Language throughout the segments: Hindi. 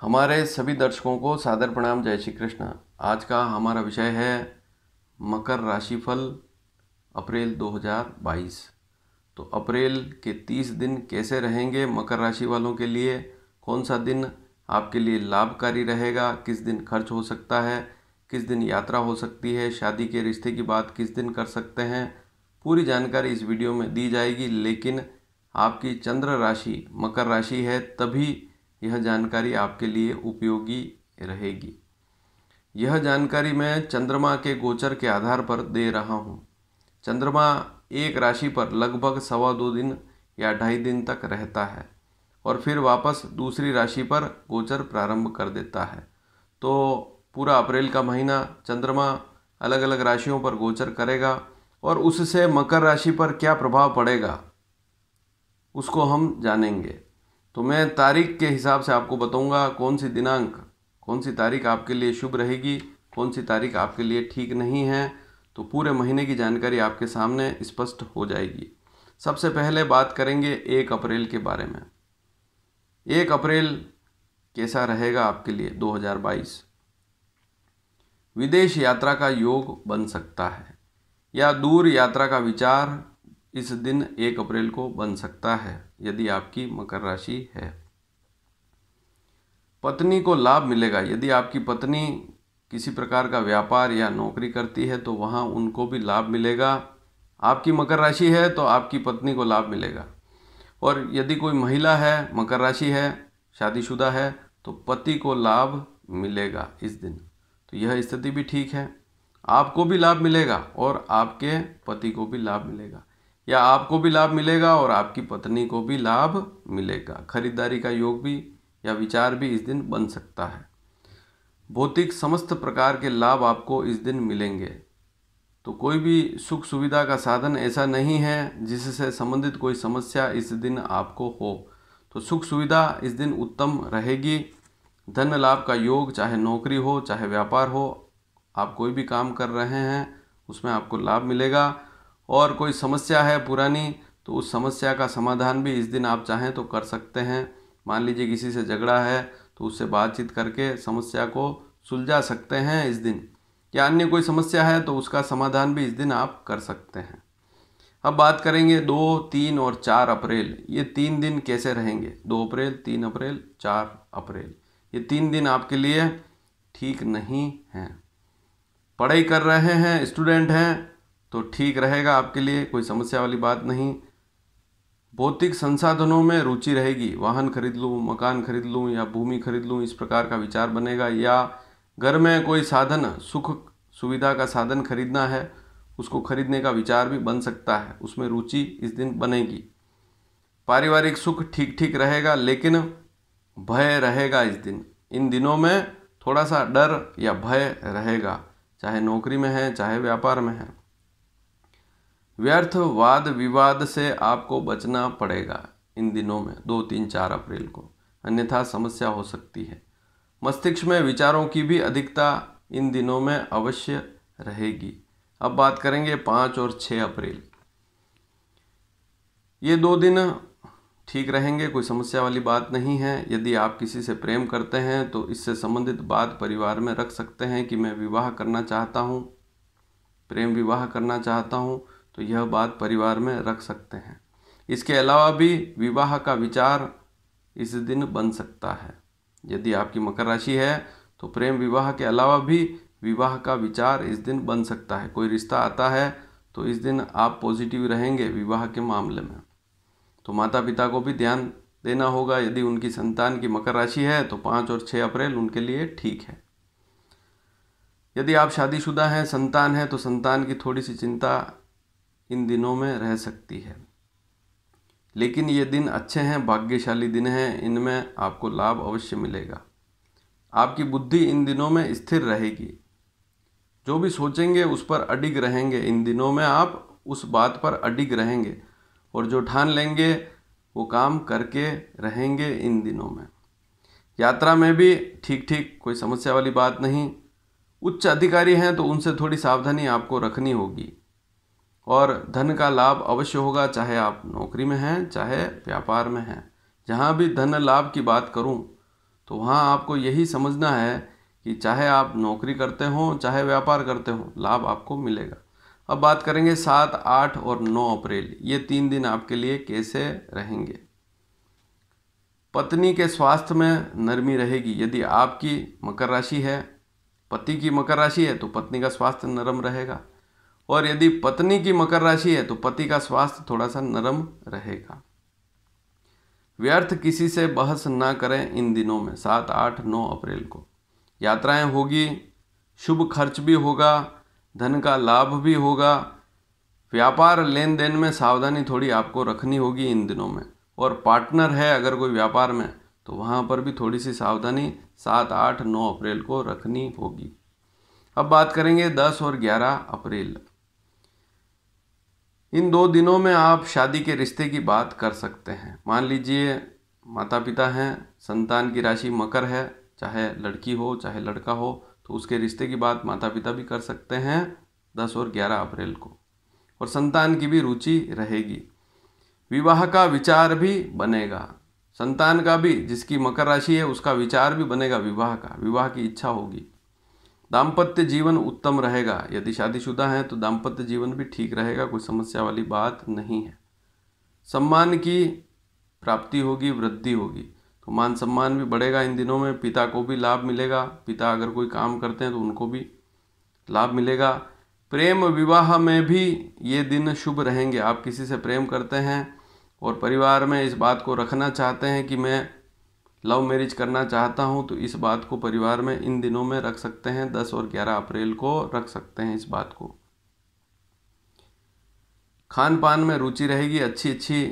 हमारे सभी दर्शकों को सादर प्रणाम जय श्री कृष्ण आज का हमारा विषय है मकर राशिफल अप्रैल 2022 तो अप्रैल के 30 दिन कैसे रहेंगे मकर राशि वालों के लिए कौन सा दिन आपके लिए लाभकारी रहेगा किस दिन खर्च हो सकता है किस दिन यात्रा हो सकती है शादी के रिश्ते की बात किस दिन कर सकते हैं पूरी जानकारी इस वीडियो में दी जाएगी लेकिन आपकी चंद्र राशि मकर राशि है तभी यह जानकारी आपके लिए उपयोगी रहेगी यह जानकारी मैं चंद्रमा के गोचर के आधार पर दे रहा हूँ चंद्रमा एक राशि पर लगभग सवा दो दिन या ढाई दिन तक रहता है और फिर वापस दूसरी राशि पर गोचर प्रारंभ कर देता है तो पूरा अप्रैल का महीना चंद्रमा अलग अलग राशियों पर गोचर करेगा और उससे मकर राशि पर क्या प्रभाव पड़ेगा उसको हम जानेंगे तो मैं तारीख के हिसाब से आपको बताऊंगा कौन सी दिनांक कौन सी तारीख आपके लिए शुभ रहेगी कौन सी तारीख आपके लिए ठीक नहीं है तो पूरे महीने की जानकारी आपके सामने स्पष्ट हो जाएगी सबसे पहले बात करेंगे एक अप्रैल के बारे में एक अप्रैल कैसा रहेगा आपके लिए 2022 विदेश यात्रा का योग बन सकता है या दूर यात्रा का विचार इस दिन एक अप्रैल को बन सकता है यदि आपकी मकर राशि है पत्नी को लाभ मिलेगा यदि आपकी पत्नी किसी प्रकार का व्यापार या नौकरी करती है तो वहाँ उनको भी लाभ मिलेगा आपकी मकर राशि है तो आपकी पत्नी को लाभ मिलेगा और यदि कोई महिला है मकर राशि है शादीशुदा है तो पति को लाभ मिलेगा इस दिन तो यह स्थिति भी ठीक है आपको भी लाभ मिलेगा और आपके पति को भी लाभ मिलेगा या आपको भी लाभ मिलेगा और आपकी पत्नी को भी लाभ मिलेगा खरीदारी का योग भी या विचार भी इस दिन बन सकता है भौतिक समस्त प्रकार के लाभ आपको इस दिन मिलेंगे तो कोई भी सुख सुविधा का साधन ऐसा नहीं है जिससे संबंधित कोई समस्या इस दिन आपको हो तो सुख सुविधा इस दिन उत्तम रहेगी धन लाभ का योग चाहे नौकरी हो चाहे व्यापार हो आप कोई भी काम कर रहे हैं उसमें आपको लाभ मिलेगा और कोई समस्या है पुरानी तो उस समस्या का समाधान भी इस दिन आप चाहें तो कर सकते हैं मान लीजिए किसी से झगड़ा है तो उससे बातचीत करके समस्या को सुलझा सकते हैं इस दिन या अन्य कोई समस्या है तो उसका समाधान भी इस दिन आप कर सकते हैं अब बात करेंगे दो तीन और चार अप्रैल ये तीन दिन कैसे रहेंगे दो अप्रैल तीन अप्रैल चार अप्रैल ये तीन दिन आपके लिए ठीक नहीं हैं पढ़ाई कर रहे हैं स्टूडेंट हैं तो ठीक रहेगा आपके लिए कोई समस्या वाली बात नहीं भौतिक संसाधनों में रुचि रहेगी वाहन खरीद लूँ मकान खरीद लूँ या भूमि खरीद लूँ इस प्रकार का विचार बनेगा या घर में कोई साधन सुख सुविधा का साधन खरीदना है उसको खरीदने का विचार भी बन सकता है उसमें रुचि इस दिन बनेगी पारिवारिक सुख ठीक ठीक रहेगा लेकिन भय रहेगा इस दिन इन दिनों में थोड़ा सा डर या भय रहेगा चाहे नौकरी में है चाहे व्यापार में है व्यर्थ वाद विवाद से आपको बचना पड़ेगा इन दिनों में दो तीन चार अप्रैल को अन्यथा समस्या हो सकती है मस्तिष्क में विचारों की भी अधिकता इन दिनों में अवश्य रहेगी अब बात करेंगे पाँच और छः अप्रैल ये दो दिन ठीक रहेंगे कोई समस्या वाली बात नहीं है यदि आप किसी से प्रेम करते हैं तो इससे संबंधित बात परिवार में रख सकते हैं कि मैं विवाह करना चाहता हूँ प्रेम विवाह करना चाहता हूँ तो यह बात परिवार में रख सकते हैं इसके अलावा भी विवाह का विचार इस दिन बन सकता है यदि आपकी मकर राशि है तो प्रेम विवाह के अलावा भी विवाह का विचार इस दिन बन सकता है कोई रिश्ता आता है तो इस दिन आप पॉजिटिव रहेंगे विवाह के मामले में तो माता पिता को भी ध्यान देना होगा यदि उनकी संतान की मकर राशि है तो पाँच और छः अप्रैल उनके लिए ठीक है यदि आप शादीशुदा हैं संतान है तो संतान की थोड़ी सी चिंता इन दिनों में रह सकती है लेकिन ये दिन अच्छे हैं भाग्यशाली दिन हैं इनमें आपको लाभ अवश्य मिलेगा आपकी बुद्धि इन दिनों में स्थिर रहेगी जो भी सोचेंगे उस पर अडिग रहेंगे इन दिनों में आप उस बात पर अडिग रहेंगे और जो ठान लेंगे वो काम करके रहेंगे इन दिनों में यात्रा में भी ठीक ठीक कोई समस्या वाली बात नहीं उच्च अधिकारी हैं तो उनसे थोड़ी सावधानी आपको रखनी होगी और धन का लाभ अवश्य होगा चाहे आप नौकरी में हैं चाहे व्यापार में हैं जहाँ भी धन लाभ की बात करूँ तो वहाँ आपको यही समझना है कि चाहे आप नौकरी करते हों चाहे व्यापार करते हों लाभ आपको मिलेगा अब बात करेंगे सात आठ और नौ अप्रैल ये तीन दिन आपके लिए कैसे रहेंगे पत्नी के स्वास्थ्य में नरमी रहेगी यदि आपकी मकर राशि है पति की मकर राशि है तो पत्नी का स्वास्थ्य नरम रहेगा और यदि पत्नी की मकर राशि है तो पति का स्वास्थ्य थोड़ा सा नरम रहेगा व्यर्थ किसी से बहस ना करें इन दिनों में सात आठ नौ अप्रैल को यात्राएं होगी शुभ खर्च भी होगा धन का लाभ भी होगा व्यापार लेन देन में सावधानी थोड़ी आपको रखनी होगी इन दिनों में और पार्टनर है अगर कोई व्यापार में तो वहाँ पर भी थोड़ी सी सावधानी सात आठ नौ अप्रैल को रखनी होगी अब बात करेंगे दस और ग्यारह अप्रैल इन दो दिनों में आप शादी के रिश्ते की बात कर सकते हैं मान लीजिए माता पिता हैं संतान की राशि मकर है चाहे लड़की हो चाहे लड़का हो तो उसके रिश्ते की बात माता पिता भी कर सकते हैं दस और ग्यारह अप्रैल को और संतान की भी रुचि रहेगी विवाह का विचार भी बनेगा संतान का भी जिसकी मकर राशि है उसका विचार भी बनेगा विवाह का विवाह की इच्छा होगी दाम्पत्य जीवन उत्तम रहेगा यदि शादीशुदा हैं तो दाम्पत्य जीवन भी ठीक रहेगा कोई समस्या वाली बात नहीं है सम्मान की प्राप्ति होगी वृद्धि होगी तो मान सम्मान भी बढ़ेगा इन दिनों में पिता को भी लाभ मिलेगा पिता अगर कोई काम करते हैं तो उनको भी लाभ मिलेगा प्रेम विवाह में भी ये दिन शुभ रहेंगे आप किसी से प्रेम करते हैं और परिवार में इस बात को रखना चाहते हैं कि मैं लव मैरिज करना चाहता हूँ तो इस बात को परिवार में इन दिनों में रख सकते हैं दस और ग्यारह अप्रैल को रख सकते हैं इस बात को खान पान में रुचि रहेगी अच्छी अच्छी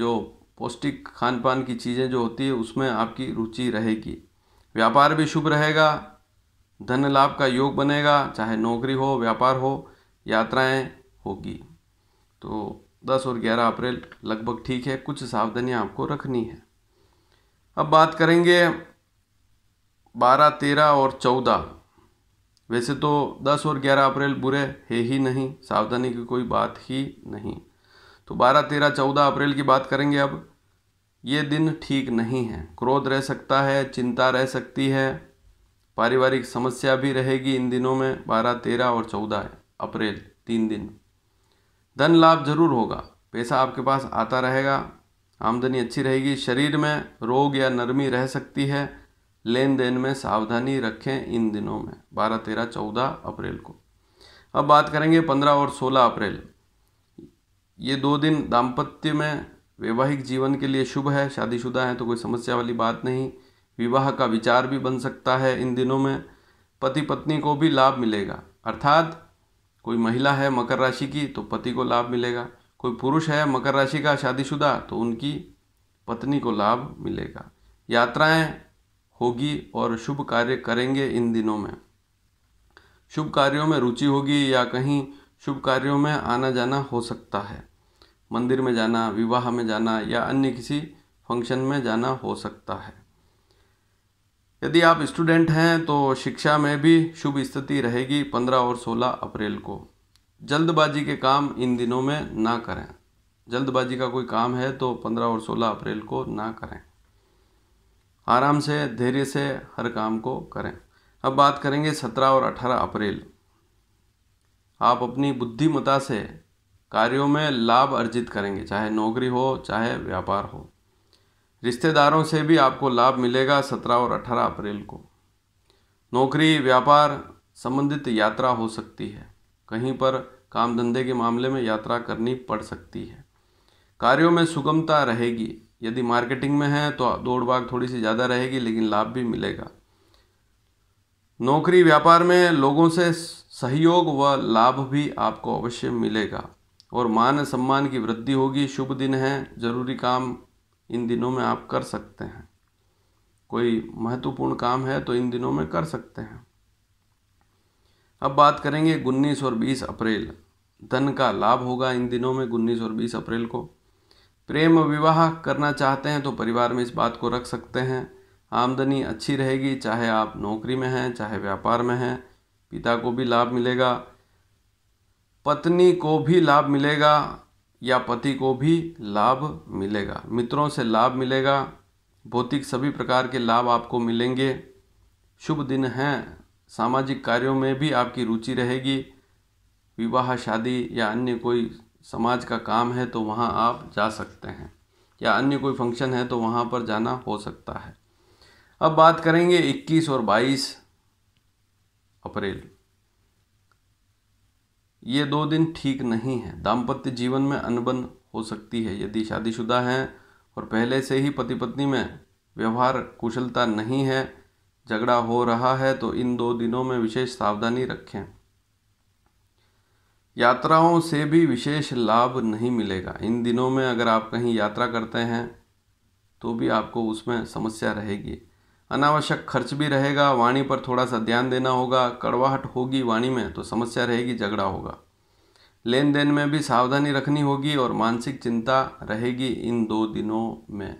जो पौष्टिक खान पान की चीज़ें जो होती है उसमें आपकी रुचि रहेगी व्यापार भी शुभ रहेगा धन लाभ का योग बनेगा चाहे नौकरी हो व्यापार हो यात्राएं होगी तो 10 और 11 अप्रैल लगभग ठीक है कुछ सावधानियां आपको रखनी है अब बात करेंगे बारह तेरह और चौदह वैसे तो दस और ग्यारह अप्रैल बुरे है ही नहीं सावधानी की कोई बात ही नहीं तो बारह तेरह चौदह अप्रैल की बात करेंगे अब ये दिन ठीक नहीं है क्रोध रह सकता है चिंता रह सकती है पारिवारिक समस्या भी रहेगी इन दिनों में बारह तेरह और चौदह अप्रैल तीन दिन धन लाभ जरूर होगा पैसा आपके पास आता रहेगा आमदनी अच्छी रहेगी शरीर में रोग या नरमी रह सकती है लेन देन में सावधानी रखें इन दिनों में बारह तेरह चौदह अप्रैल को अब बात करेंगे पंद्रह और सोलह अप्रैल ये दो दिन दाम्पत्य में वैवाहिक जीवन के लिए शुभ है शादीशुदा है तो कोई समस्या वाली बात नहीं विवाह का विचार भी बन सकता है इन दिनों में पति पत्नी को भी लाभ मिलेगा अर्थात कोई महिला है मकर राशि की तो पति को लाभ मिलेगा कोई पुरुष है मकर राशि का शादीशुदा तो उनकी पत्नी को लाभ मिलेगा यात्राएं होगी और शुभ कार्य करेंगे इन दिनों में शुभ कार्यों में रुचि होगी या कहीं शुभ कार्यों में आना जाना हो सकता है मंदिर में जाना विवाह में जाना या अन्य किसी फंक्शन में जाना हो सकता है यदि आप स्टूडेंट हैं तो शिक्षा में भी शुभ स्थिति रहेगी पंद्रह और सोलह अप्रैल को जल्दबाजी के काम इन दिनों में ना करें जल्दबाजी का कोई काम है तो पंद्रह और सोलह अप्रैल को ना करें आराम से धैर्य से हर काम को करें अब बात करेंगे सत्रह और अठारह अप्रैल आप अपनी बुद्धिमता से कार्यों में लाभ अर्जित करेंगे चाहे नौकरी हो चाहे व्यापार हो रिश्तेदारों से भी आपको लाभ मिलेगा सत्रह और अठारह अप्रैल को नौकरी व्यापार संबंधित यात्रा हो सकती है कहीं पर काम धंधे के मामले में यात्रा करनी पड़ सकती है कार्यों में सुगमता रहेगी यदि मार्केटिंग में है तो दौड़ भाग थोड़ी सी ज़्यादा रहेगी लेकिन लाभ भी मिलेगा नौकरी व्यापार में लोगों से सहयोग व लाभ भी आपको अवश्य मिलेगा और मान सम्मान की वृद्धि होगी शुभ दिन है जरूरी काम इन दिनों में आप कर सकते हैं कोई महत्वपूर्ण काम है तो इन दिनों में कर सकते हैं अब बात करेंगे उन्नीस और बीस अप्रैल धन का लाभ होगा इन दिनों में उन्नीस और बीस अप्रैल को प्रेम विवाह करना चाहते हैं तो परिवार में इस बात को रख सकते हैं आमदनी अच्छी रहेगी चाहे आप नौकरी में हैं चाहे व्यापार में हैं पिता को भी लाभ मिलेगा पत्नी को भी लाभ मिलेगा या पति को भी लाभ मिलेगा मित्रों से लाभ मिलेगा भौतिक सभी प्रकार के लाभ आपको मिलेंगे शुभ दिन हैं सामाजिक कार्यों में भी आपकी रुचि रहेगी विवाह शादी या अन्य कोई समाज का काम है तो वहाँ आप जा सकते हैं या अन्य कोई फंक्शन है तो वहाँ पर जाना हो सकता है अब बात करेंगे 21 और 22 अप्रैल ये दो दिन ठीक नहीं है दाम्पत्य जीवन में अनबन हो सकती है यदि शादीशुदा हैं और पहले से ही पति पत्नी में व्यवहार कुशलता नहीं है झगड़ा हो रहा है तो इन दो दिनों में विशेष सावधानी रखें यात्राओं से भी विशेष लाभ नहीं मिलेगा इन दिनों में अगर आप कहीं यात्रा करते हैं तो भी आपको उसमें समस्या रहेगी अनावश्यक खर्च भी रहेगा वाणी पर थोड़ा सा ध्यान देना होगा कड़वाहट होगी वाणी में तो समस्या रहेगी झगड़ा होगा लेन देन में भी सावधानी रखनी होगी और मानसिक चिंता रहेगी इन दो दिनों में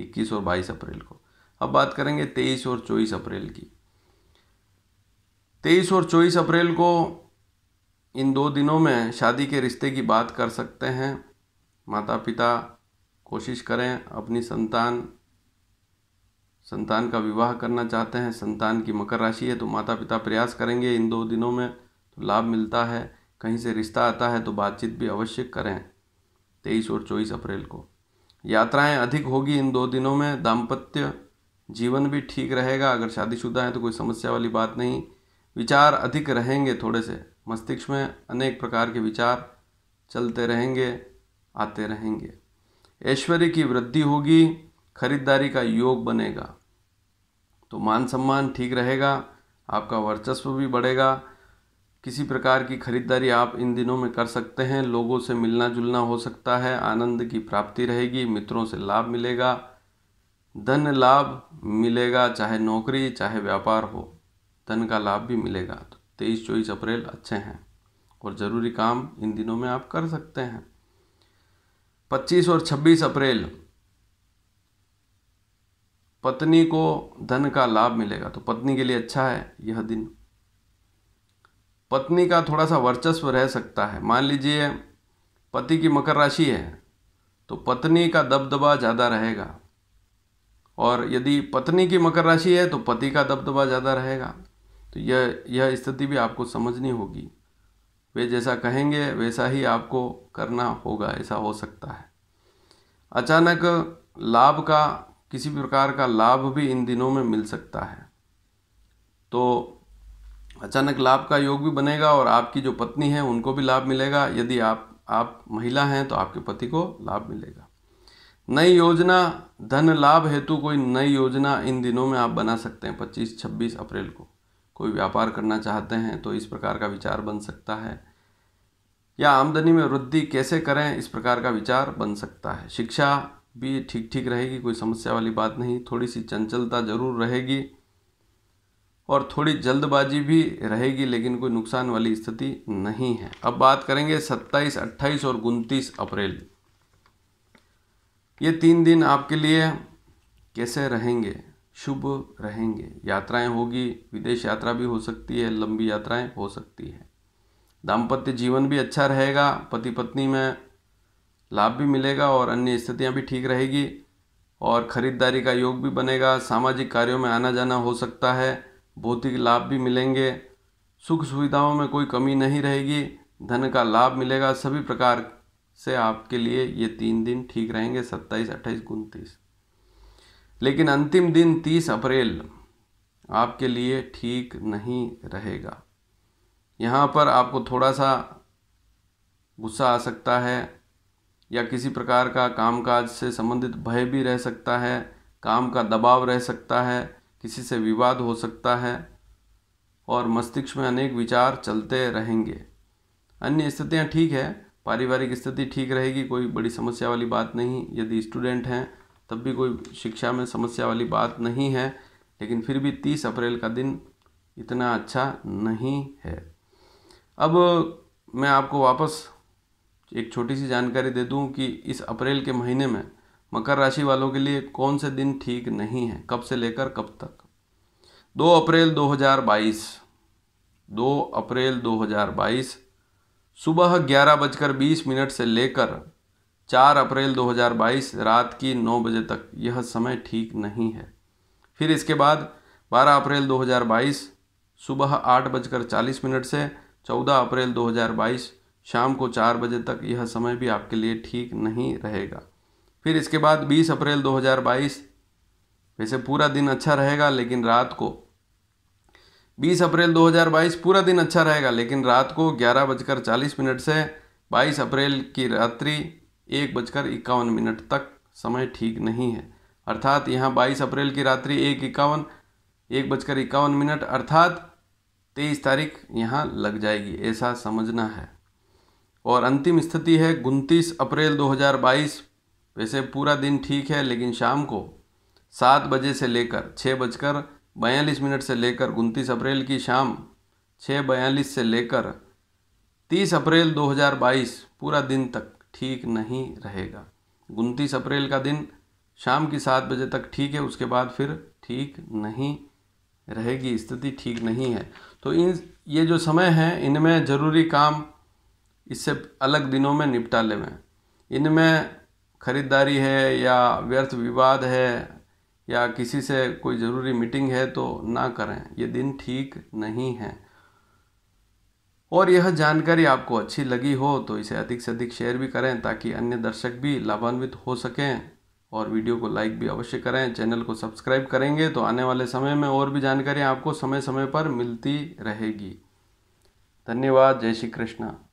21 और 22 अप्रैल को अब बात करेंगे तेईस और चौबीस अप्रैल की तेईस और चौबीस अप्रैल को इन दो दिनों में शादी के रिश्ते की बात कर सकते हैं माता पिता कोशिश करें अपनी संतान संतान का विवाह करना चाहते हैं संतान की मकर राशि है तो माता पिता प्रयास करेंगे इन दो दिनों में तो लाभ मिलता है कहीं से रिश्ता आता है तो बातचीत भी अवश्य करें तेईस और चौबीस अप्रैल को यात्राएं अधिक होगी इन दो दिनों में दाम्पत्य जीवन भी ठीक रहेगा अगर शादीशुदा है तो कोई समस्या वाली बात नहीं विचार अधिक रहेंगे थोड़े से मस्तिष्क में अनेक प्रकार के विचार चलते रहेंगे आते रहेंगे ऐश्वर्य की वृद्धि होगी खरीदारी का योग बनेगा तो मान सम्मान ठीक रहेगा आपका वर्चस्व भी बढ़ेगा किसी प्रकार की खरीदारी आप इन दिनों में कर सकते हैं लोगों से मिलना जुलना हो सकता है आनंद की प्राप्ति रहेगी मित्रों से लाभ मिलेगा धन लाभ मिलेगा चाहे नौकरी चाहे व्यापार हो धन का लाभ भी मिलेगा तो तेईस चौबीस अप्रैल अच्छे हैं और ज़रूरी काम इन दिनों में आप कर सकते हैं पच्चीस और छब्बीस अप्रैल पत्नी को धन का लाभ मिलेगा तो पत्नी के लिए अच्छा है यह दिन पत्नी का थोड़ा सा वर्चस्व रह सकता है मान लीजिए पति की मकर राशि है तो पत्नी का दबदबा ज़्यादा रहेगा और यदि पत्नी की मकर राशि है तो पति का दबदबा ज़्यादा रहेगा तो यह यह स्थिति भी आपको समझनी होगी वे जैसा कहेंगे वैसा ही आपको करना होगा ऐसा हो सकता है अचानक लाभ का किसी प्रकार का लाभ भी इन दिनों में मिल सकता है तो अचानक लाभ का योग भी बनेगा और आपकी जो पत्नी है उनको भी लाभ मिलेगा यदि आप आप महिला हैं तो आपके पति को लाभ मिलेगा नई योजना धन लाभ हेतु कोई नई योजना इन दिनों में आप बना सकते हैं 25-26 अप्रैल को कोई व्यापार करना चाहते हैं तो इस प्रकार का विचार बन सकता है या आमदनी में वृद्धि कैसे करें इस प्रकार का विचार बन सकता है शिक्षा भी ठीक ठीक रहेगी कोई समस्या वाली बात नहीं थोड़ी सी चंचलता जरूर रहेगी और थोड़ी जल्दबाजी भी रहेगी लेकिन कोई नुकसान वाली स्थिति नहीं है अब बात करेंगे 27, 28 और 29 अप्रैल ये तीन दिन आपके लिए कैसे रहेंगे शुभ रहेंगे यात्राएं होगी विदेश यात्रा भी हो सकती है लंबी यात्राएं हो सकती है दाम्पत्य जीवन भी अच्छा रहेगा पति पत्नी में लाभ भी मिलेगा और अन्य स्थितियां भी ठीक रहेगी और ख़रीदारी का योग भी बनेगा सामाजिक कार्यों में आना जाना हो सकता है भौतिक लाभ भी मिलेंगे सुख सुविधाओं में कोई कमी नहीं रहेगी धन का लाभ मिलेगा सभी प्रकार से आपके लिए ये तीन दिन ठीक रहेंगे सत्ताईस अट्ठाईस उनतीस लेकिन अंतिम दिन तीस अप्रैल आपके लिए ठीक नहीं रहेगा यहाँ पर आपको थोड़ा सा गुस्सा आ सकता है या किसी प्रकार का कामकाज से संबंधित भय भी रह सकता है काम का दबाव रह सकता है किसी से विवाद हो सकता है और मस्तिष्क में अनेक विचार चलते रहेंगे अन्य स्थितियाँ ठीक है पारिवारिक स्थिति ठीक रहेगी कोई बड़ी समस्या वाली बात नहीं यदि स्टूडेंट हैं तब भी कोई शिक्षा में समस्या वाली बात नहीं है लेकिन फिर भी तीस अप्रैल का दिन इतना अच्छा नहीं है अब मैं आपको वापस एक छोटी सी जानकारी दे दूं कि इस अप्रैल के महीने में मकर राशि वालों के लिए कौन से दिन ठीक नहीं है कब से लेकर कब तक दो अप्रैल 2022 दो अप्रैल 2022 सुबह ग्यारह बजकर बीस मिनट से लेकर चार अप्रैल 2022 रात की नौ बजे तक यह समय ठीक नहीं है फिर इसके बाद 12 अप्रैल 2022 सुबह आठ बजकर चालीस मिनट से 14 अप्रैल 2022 शाम को चार बजे तक यह समय भी आपके लिए ठीक नहीं रहेगा फिर इसके बाद 20 अप्रैल 2022 वैसे पूरा दिन अच्छा रहेगा लेकिन रात को बीस अप्रैल 2022 पूरा दिन अच्छा रहेगा लेकिन रात को ग्यारह बजकर चालीस मिनट से बाईस अप्रैल की रात्रि एक बजकर इक्यावन मिनट तक समय ठीक नहीं है अर्थात यहाँ बाईस अप्रैल की रात्रि एक इक्यावन एक बजकर इक्यावन मिनट अर्थात तेईस तारीख यहाँ लग जाएगी ऐसा समझना है और अंतिम स्थिति है उनतीस अप्रैल 2022 वैसे पूरा दिन ठीक है लेकिन शाम को सात बजे से लेकर छः बजकर बयालीस मिनट से लेकर उनतीस अप्रैल की शाम छः बयालीस से लेकर तीस अप्रैल 2022 पूरा दिन तक ठीक नहीं रहेगा उनतीस अप्रैल का दिन शाम की सात बजे तक ठीक है उसके बाद फिर ठीक नहीं रहेगी स्थिति ठीक नहीं है तो इन ये जो समय है इनमें ज़रूरी काम इससे अलग दिनों में निपटा लेवें इनमें खरीदारी है या व्यर्थ विवाद है या किसी से कोई ज़रूरी मीटिंग है तो ना करें ये दिन ठीक नहीं है और यह जानकारी आपको अच्छी लगी हो तो इसे अधिक से अधिक शेयर भी करें ताकि अन्य दर्शक भी लाभान्वित हो सकें और वीडियो को लाइक भी अवश्य करें चैनल को सब्सक्राइब करेंगे तो आने वाले समय में और भी जानकारी आपको समय समय पर मिलती रहेगी धन्यवाद जय श्री कृष्णा